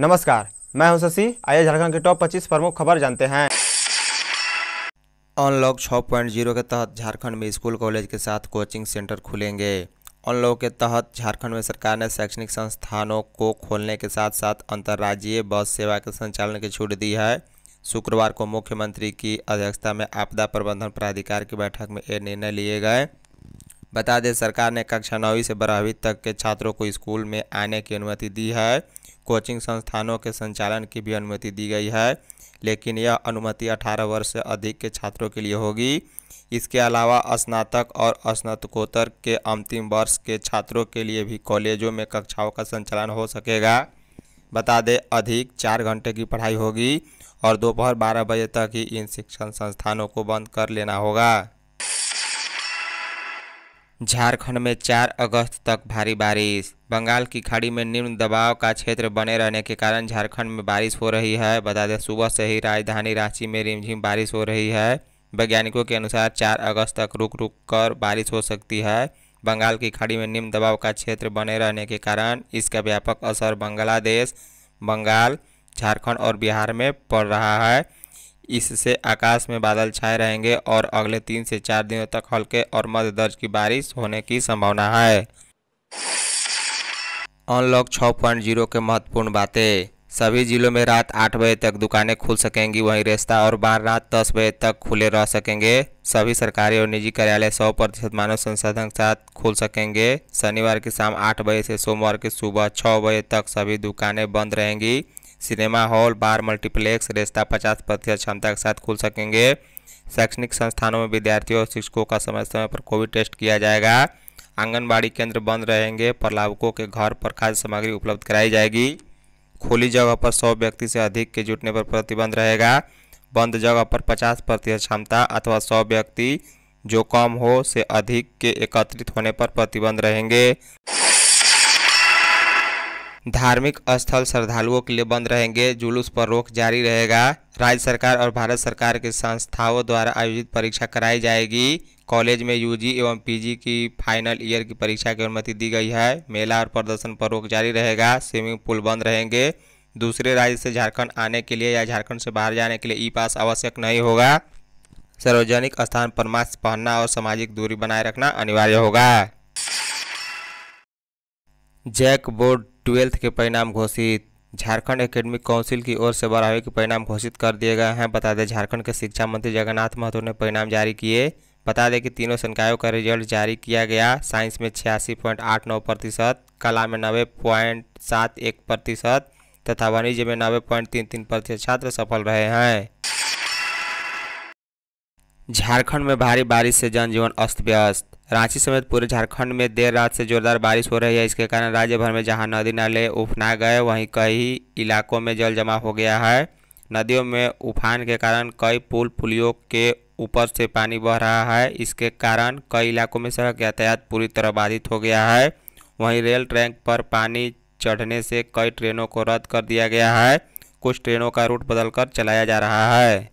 नमस्कार मैं हूं शशि आइए झारखंड के टॉप 25 प्रमुख खबर जानते हैं अनलॉक 6.0 के तहत झारखंड में स्कूल कॉलेज के साथ कोचिंग सेंटर खुलेंगे अनलॉक के तहत झारखंड में सरकार ने शैक्षणिक संस्थानों को खोलने के साथ साथ अंतर्राज्यीय बस सेवा के संचालन की छूट दी है शुक्रवार को मुख्यमंत्री की अध्यक्षता में आपदा प्रबंधन प्राधिकार की बैठक में ये निर्णय लिए गए बता दें सरकार ने कक्षा नौवीं से बारहवीं तक के छात्रों को स्कूल में आने की अनुमति दी है कोचिंग संस्थानों के संचालन की भी अनुमति दी गई है लेकिन यह अनुमति 18 वर्ष से अधिक के छात्रों के लिए होगी इसके अलावा स्नातक और स्नातकोत्तर के अंतिम वर्ष के छात्रों के लिए भी कॉलेजों में कक्षाओं का संचालन हो सकेगा बता दें अधिक चार घंटे की पढ़ाई होगी और दोपहर बारह बजे तक ही इन शिक्षण संस्थानों को बंद कर लेना होगा झारखंड में 4 अगस्त तक भारी बारिश बंगाल की खाड़ी में निम्न दबाव का क्षेत्र बने रहने के कारण झारखंड में बारिश हो रही है बता दें सुबह से ही राजधानी रांची में रिमझिम बारिश हो रही है वैज्ञानिकों के अनुसार 4 अगस्त तक रुक रुक कर बारिश हो सकती है बंगाल की खाड़ी में निम्न दबाव का क्षेत्र बने रहने के कारण इसका व्यापक असर बांग्लादेश बंगाल झारखंड और बिहार में पड़ रहा है इससे आकाश में बादल छाए रहेंगे और अगले तीन से चार दिनों तक हल्के और मध्य दर्ज की बारिश होने की संभावना है अनलॉक 6.0 के महत्वपूर्ण बातें सभी जिलों में रात आठ बजे तक दुकानें खुल सकेंगी वहीं रेस्ता और बार रात दस बजे तक खुले रह सकेंगे सभी सरकारी और निजी कार्यालय सौ प्रतिशत मानव संसाधन के साथ खुल सकेंगे शनिवार की शाम आठ बजे से सोमवार की सुबह छः बजे तक सभी दुकानें बंद रहेंगी सिनेमा हॉल बार मल्टीप्लेक्स रेस्ता पचास प्रतिशत क्षमता के साथ खुल सकेंगे शैक्षणिक संस्थानों में विद्यार्थियों और शिक्षकों का समय समय पर कोविड टेस्ट किया जाएगा आंगनबाड़ी केंद्र बंद रहेंगे पर लाभुकों के घर पर खाद्य सामग्री उपलब्ध कराई जाएगी खुली जगह पर सौ व्यक्ति से अधिक के जुटने पर प्रतिबंध रहेगा बंद जगह पर पचास प्रतिशत क्षमता अथवा सौ व्यक्ति जो कम हो से अधिक के एकत्रित होने पर प्रतिबंध रहेंगे धार्मिक स्थल श्रद्धालुओं के लिए बंद रहेंगे जुलूस पर रोक जारी रहेगा राज्य सरकार और भारत सरकार के संस्थाओं द्वारा आयोजित परीक्षा कराई जाएगी कॉलेज में यूजी एवं पीजी की फाइनल ईयर की परीक्षा की अनुमति दी गई है मेला और प्रदर्शन पर रोक जारी रहेगा स्विमिंग पूल बंद रहेंगे दूसरे राज्य से झारखंड आने के लिए या झारखंड से बाहर जाने के लिए ई पास आवश्यक नहीं होगा सार्वजनिक स्थान पर मास्क पहनना और सामाजिक दूरी बनाए रखना अनिवार्य होगा जैक बोर्ड ट्वेल्थ के परिणाम घोषित झारखंड एकेडमिक काउंसिल की ओर से बारहवीं के परिणाम घोषित कर दिए गए हैं बता दें झारखंड के शिक्षा मंत्री जगन्नाथ महतो ने परिणाम जारी किए बता दें कि तीनों संकायों का रिजल्ट जारी किया गया साइंस में छियासी पॉइंट आठ नौ प्रतिशत कला में नब्बे पॉइंट सात एक प्रतिशत तथा वाणिज्य में नब्बे पॉइंट तीन तीन प्रतिशत छात्र सफल रहे हैं झारखंड में भारी बारिश से जनजीवन अस्त व्यस्त रांची समेत पूरे झारखंड में देर रात से जोरदार बारिश हो रही है इसके कारण राज्य भर में जहां नदी नाले उफना गए वहीं कई इलाकों में जल जमा हो गया है नदियों में उफान के कारण कई पुल पुलियों के ऊपर से पानी बह रहा है इसके कारण कई इलाकों में सड़क यातायात पूरी तरह बाधित हो गया है वहीं रेल ट्रैक पर पानी चढ़ने से कई ट्रेनों को रद्द कर दिया गया है कुछ ट्रेनों का रूट बदलकर चलाया जा रहा है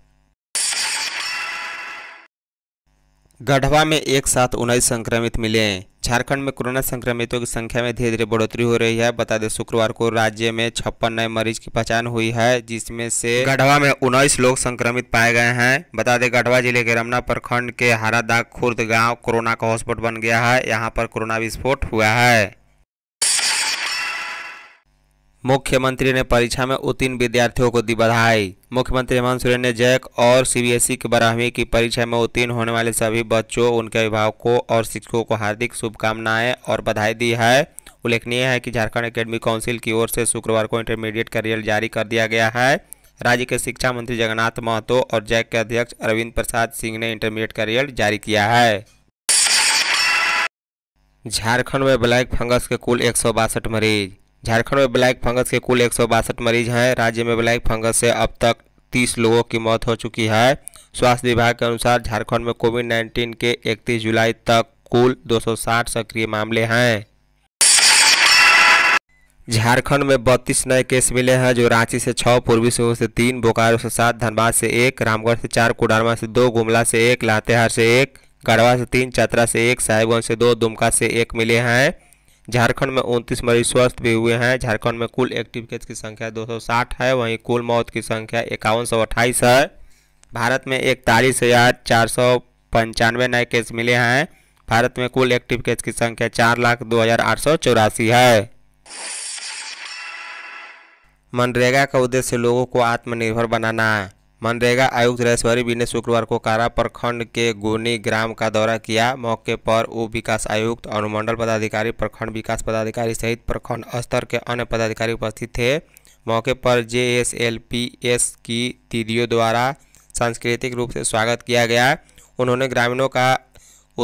गढ़वा में एक साथ उन्नीस संक्रमित मिले हैं झारखंड में कोरोना संक्रमितों की संख्या में धीरे धीरे बढ़ोतरी हो रही है बता दें शुक्रवार को राज्य में छप्पन नए मरीज की पहचान हुई है जिसमें से गढ़वा में उन्नीस लोग संक्रमित पाए गए हैं बता दें गढ़वा जिले के रमना प्रखंड के हरादाग खुर्द गांव कोरोना का हॉस्पिटल बन गया है यहां पर कोरोना विस्फोट हुआ है मुख्यमंत्री ने परीक्षा में उत्तीर्ण विद्यार्थियों को दी बधाई मुख्यमंत्री हेमंत सोरेन ने जैक और सीबीएसई की बारहवीं की परीक्षा में उत्तीर्ण होने वाले सभी बच्चों उनके अभिभावकों और शिक्षकों को हार्दिक शुभकामनाएं और बधाई दी है उल्लेखनीय है कि झारखंड एकेडमी काउंसिल की ओर से शुक्रवार को इंटरमीडिएट का रिजल्ट जारी कर दिया गया है राज्य के शिक्षा मंत्री जगन्नाथ महतो और जैक के अध्यक्ष अरविंद प्रसाद सिंह ने इंटरमीडिएट का रिजल्ट जारी किया है झारखंड में ब्लैक फंगस के कुल एक मरीज झारखंड में ब्लैक फंगस के कुल एक मरीज हैं राज्य में ब्लैक फंगस से अब तक 30 लोगों की मौत हो चुकी है स्वास्थ्य विभाग के अनुसार झारखंड में कोविड 19 के 31 जुलाई तक कुल 260 सक्रिय मामले हैं झारखंड में बत्तीस नए केस मिले हैं जो रांची से छः पूर्वी सिंहभूम से तीन बोकारो से सात धनबाद से एक रामगढ़ से चार कोडरमा से दो गुमला से एक लातेहार से एक गढ़वा से तीन चतरा से एक साहिबगंज से दो दुमका से एक मिले हैं झारखंड में उनतीस मरीज स्वस्थ भी हुए हैं झारखंड में कुल एक्टिव केस की संख्या 260 है वहीं कुल मौत की संख्या इक्यावन है भारत में इकतालीस हज़ार चार सौ पंचानवे नए केस मिले हैं भारत में कुल एक्टिव केस की संख्या चार लाख दो हज़ार आठ सौ चौरासी है मनरेगा का उद्देश्य लोगों को आत्मनिर्भर बनाना है मनरेगा आयुक्त राजेश्वरी बी ने शुक्रवार को कारा प्रखंड के गोनी ग्राम का दौरा किया मौके पर उप विकास आयुक्त अनुमंडल पदाधिकारी प्रखंड विकास पदाधिकारी सहित प्रखंड स्तर के अन्य पदाधिकारी उपस्थित थे मौके पर J S L P S की तिदियों द्वारा सांस्कृतिक रूप से स्वागत किया गया उन्होंने ग्रामीणों का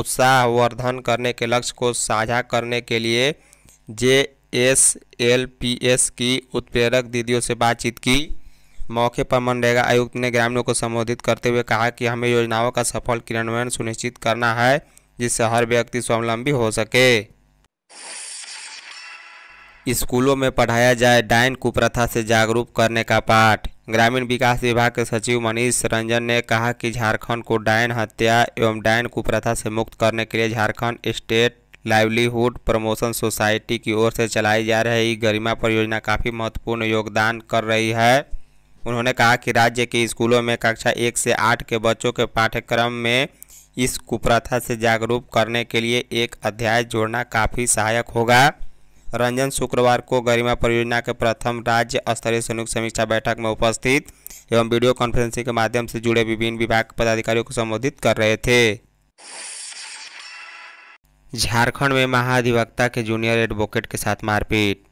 उत्साहवर्धन करने के लक्ष्य को साझा करने के लिए J S L P S की उत्प्रेरक दीदियों से बातचीत की मौके पर मनरेगा आयुक्त ने ग्रामीणों को संबोधित करते हुए कहा कि हमें योजनाओं का सफल क्रियान्वयन सुनिश्चित करना है जिससे हर व्यक्ति स्वावलंबी हो सके स्कूलों में पढ़ाया जाए डायन कुप्रथा से जागरूक करने का पाठ ग्रामीण विकास विभाग के सचिव मनीष रंजन ने कहा कि झारखंड को डायन हत्या एवं डायन कुप्रथा से मुक्त करने के लिए Jharkhand state livelihood promotion society की ओर से चलाई जा रही गरिमा परियोजना काफ़ी महत्वपूर्ण योगदान कर रही है उन्होंने कहा कि राज्य के स्कूलों में कक्षा एक से आठ के बच्चों के पाठ्यक्रम में इस कुप्रथा से जागरूक करने के लिए एक अध्याय जोड़ना काफ़ी सहायक होगा रंजन शुक्रवार को गरिमा परियोजना के प्रथम राज्य स्तरीय संयुक्त समीक्षा बैठक में उपस्थित एवं वीडियो कॉन्फ्रेंसिंग के माध्यम से जुड़े विभिन्न विभाग पदाधिकारियों को संबोधित कर रहे थे झारखंड में महाधिवक्ता के जूनियर एडवोकेट के साथ मारपीट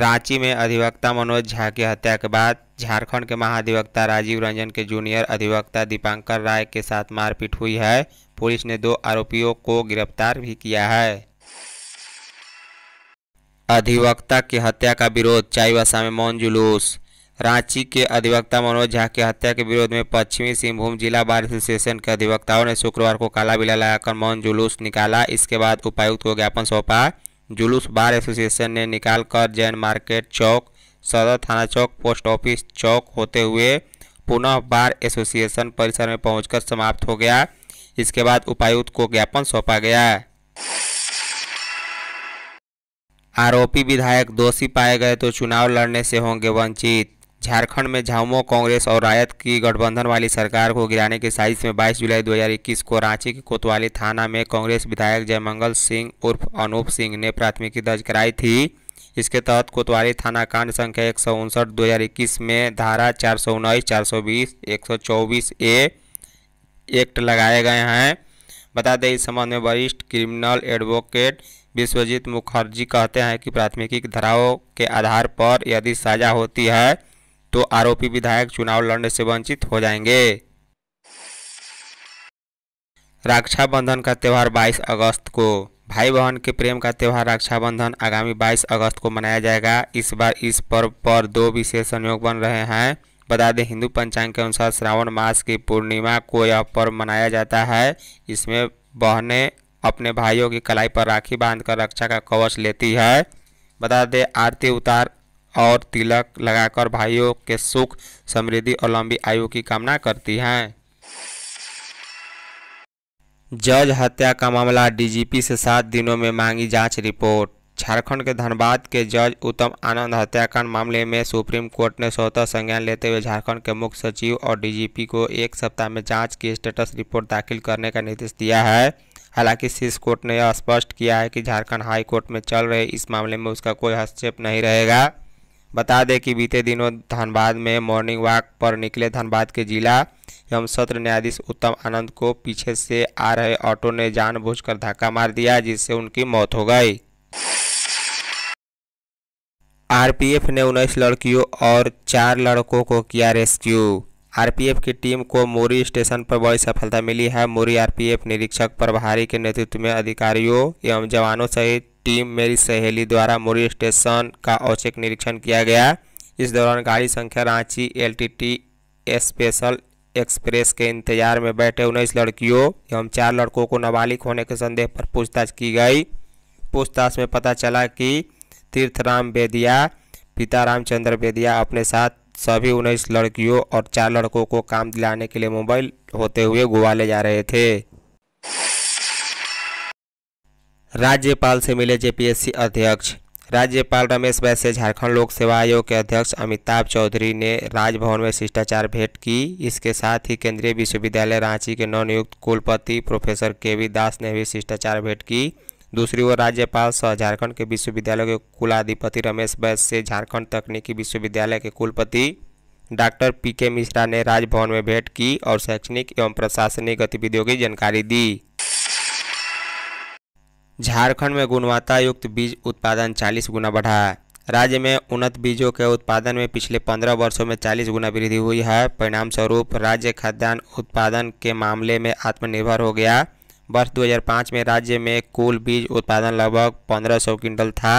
रांची में अधिवक्ता मनोज झा की हत्या के बाद झारखंड के महाधिवक्ता राजीव रंजन के जूनियर अधिवक्ता दीपांकर राय के साथ मारपीट हुई है पुलिस ने दो आरोपियों को गिरफ्तार भी किया है अधिवक्ता की हत्या का विरोध चाईबासा में मौन जुलूस रांची के अधिवक्ता मनोज झा की हत्या के विरोध में पश्चिमी सिंहभूम जिला बार एसोसिएशन के अधिवक्ताओं ने शुक्रवार को काला बिला लगाकर मौन जुलूस निकाला इसके बाद उपायुक्त को ज्ञापन सौंपा जुलूस बार एसोसिएशन ने निकाल कर जैन मार्केट चौक सदर थाना चौक पोस्ट ऑफिस चौक होते हुए पुनः बार एसोसिएशन परिसर में पहुंचकर समाप्त हो गया इसके बाद उपायुक्त को ज्ञापन सौंपा गया आरोपी विधायक दोषी पाए गए तो चुनाव लड़ने से होंगे वंचित झारखंड में झामुमो कांग्रेस और रायत की गठबंधन वाली सरकार को गिराने की साजिश में 22 जुलाई 2021 को रांची के कोतवाली थाना में कांग्रेस विधायक जयमंगल सिंह उर्फ अनूप सिंह ने प्राथमिकी दर्ज कराई थी इसके तहत कोतवाली थाना कांड संख्या एक सौ उनसठ दो हज़ार इक्कीस में धारा चार सौ उन्नीस चार सौ बीस एक सौ चौबीस ए एक्ट लगाए गए हैं बता दें इस संबंध में वरिष्ठ क्रिमिनल एडवोकेट विश्वजीत मुखर्जी कहते हैं कि प्राथमिकी धाराओं के आधार पर यदि साझा होती है तो आरोपी विधायक चुनाव लड़ने से वंचित हो जाएंगे रक्षाबंधन का त्यौहार 22 अगस्त को भाई बहन के प्रेम का त्यौहार रक्षाबंधन आगामी 22 अगस्त को मनाया जाएगा इस बार इस पर्व पर दो विशेष संयोग बन रहे हैं बता दें हिंदू पंचांग के अनुसार श्रावण मास की पूर्णिमा को यह पर्व मनाया जाता है इसमें बहने अपने भाइयों की कलाई पर राखी बांधकर रक्षा का कवच लेती है बता दें आरती उतार और तिलक लगाकर भाइयों के सुख समृद्धि और लंबी आयु की कामना करती हैं जज हत्या का मामला डीजीपी से सात दिनों में मांगी जांच रिपोर्ट झारखंड के धनबाद के जज उत्तम आनंद हत्याकांड मामले में सुप्रीम कोर्ट ने स्वतः संज्ञान लेते हुए झारखंड के मुख्य सचिव और डीजीपी को एक सप्ताह में जांच की स्टेटस रिपोर्ट दाखिल करने का निर्देश दिया है हालांकि शीर्ष कोर्ट ने यह स्पष्ट किया है कि झारखंड हाई कोर्ट में चल रहे इस मामले में उसका कोई हस्तक्षेप नहीं रहेगा बता दें कि बीते दिनों धनबाद में मॉर्निंग वॉक पर निकले धनबाद के जिला एवं सत्र न्यायाधीश उत्तम आनंद को पीछे से आ रहे ऑटो ने जानबूझकर धक्का मार दिया जिससे उनकी मौत हो गई आरपीएफ ने उन्नीस लड़कियों और चार लड़कों को किया रेस्क्यू आरपीएफ की टीम को मोरी स्टेशन पर बड़ी सफलता मिली है मोरी आरपीएफ निरीक्षक प्रभारी के नेतृत्व में अधिकारियों एवं जवानों सहित टीम मेरी सहेली द्वारा मुरी स्टेशन का औचक निरीक्षण किया गया इस दौरान गाड़ी संख्या रांची एलटीटी स्पेशल एक्सप्रेस के इंतजार में बैठे उन्नीस लड़कियों एवं चार लड़कों को नाबालिग होने के संदेह पर पूछताछ की गई पूछताछ में पता चला कि तीर्थराम बेदिया पिता रामचंद्र बेदिया अपने साथ सभी उन्नीस लड़कियों और चार लड़कों को काम दिलाने के लिए मुंबई होते हुए गोवा ले जा रहे थे राज्यपाल से मिले जेपीएससी अध्यक्ष राज्यपाल रमेश बैस से झारखंड लोक सेवा आयोग के अध्यक्ष अमिताभ चौधरी ने राजभवन में शिष्टाचार भेंट की इसके साथ ही केंद्रीय विश्वविद्यालय रांची के नवनियुक्त कुलपति प्रोफेसर के वी दास ने भी शिष्टाचार भेंट की दूसरी ओर राज्यपाल सह झारखंड के विश्वविद्यालय के कुलाधिपति रमेश बैस से झारखंड तकनीकी विश्वविद्यालय के कुलपति डॉक्टर पी के मिश्रा ने राजभवन में भेंट की और शैक्षणिक एवं प्रशासनिक गतिविधियों की जानकारी दी झारखंड में गुणवत्ता युक्त बीज उत्पादन 40 गुना बढ़ा है राज्य में उन्नत बीजों के उत्पादन में पिछले 15 वर्षों में 40 गुना वृद्धि हुई है परिणाम स्वरूप राज्य खाद्यान्न उत्पादन के मामले में आत्मनिर्भर हो गया वर्ष 2005 में राज्य में कुल बीज उत्पादन लगभग 1500 क्विंटल था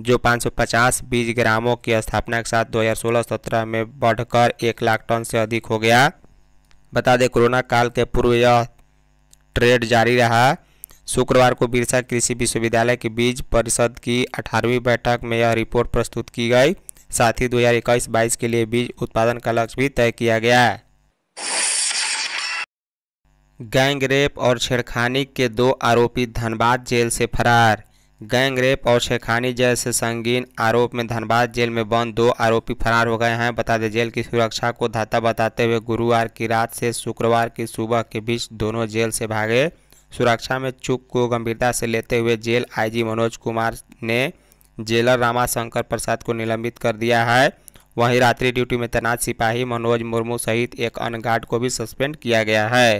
जो 550 बीज ग्रामों की स्थापना के साथ 2016-17 में बढ़कर एक लाख टन से अधिक हो गया बता दें कोरोना काल के पूर्व यह ट्रेड जारी रहा शुक्रवार को बिरसा कृषि विश्वविद्यालय के बीज परिषद की अठारहवीं बैठक में यह रिपोर्ट प्रस्तुत की गई साथ ही 2021-22 के लिए बीज उत्पादन का लक्ष्य भी तय किया गया है गैंग रेप और छेड़खानी के दो आरोपी धनबाद जेल से फरार गैंग रेप और छेड़खानी जैसे संगीन आरोप में धनबाद जेल में बंद दो आरोपी फरार हो गए हैं बता दें जेल की सुरक्षा को धाता बताते हुए गुरुवार की रात से शुक्रवार की सुबह के बीच दोनों जेल से भागे सुरक्षा में चूक को गंभीरता से लेते हुए जेल आईजी मनोज कुमार ने जेलर रामाशंकर प्रसाद को निलंबित कर दिया है वहीं रात्रि ड्यूटी में तैनात सिपाही मनोज मुर्मू सहित एक अन्य गार्ड को भी सस्पेंड किया गया है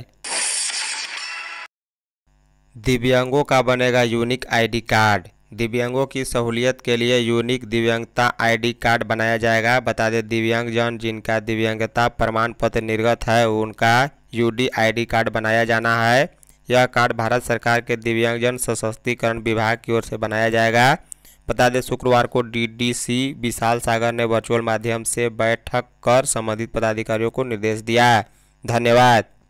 दिव्यांगों का बनेगा यूनिक आईडी कार्ड दिव्यांगों की सहूलियत के लिए यूनिक दिव्यांगता आईडी कार्ड बनाया जाएगा बता दें दिव्यांगजन जिनका दिव्यांगता प्रमाण पत्र निर्गत है उनका यूडी आईडी कार्ड बनाया जाना है यह कार्ड भारत सरकार के दिव्यांगजन सशक्तिकरण विभाग की ओर से बनाया जाएगा बता दें शुक्रवार को डीडीसी विशाल सागर ने वर्चुअल माध्यम से बैठक कर संबंधित पदाधिकारियों को निर्देश दिया धन्यवाद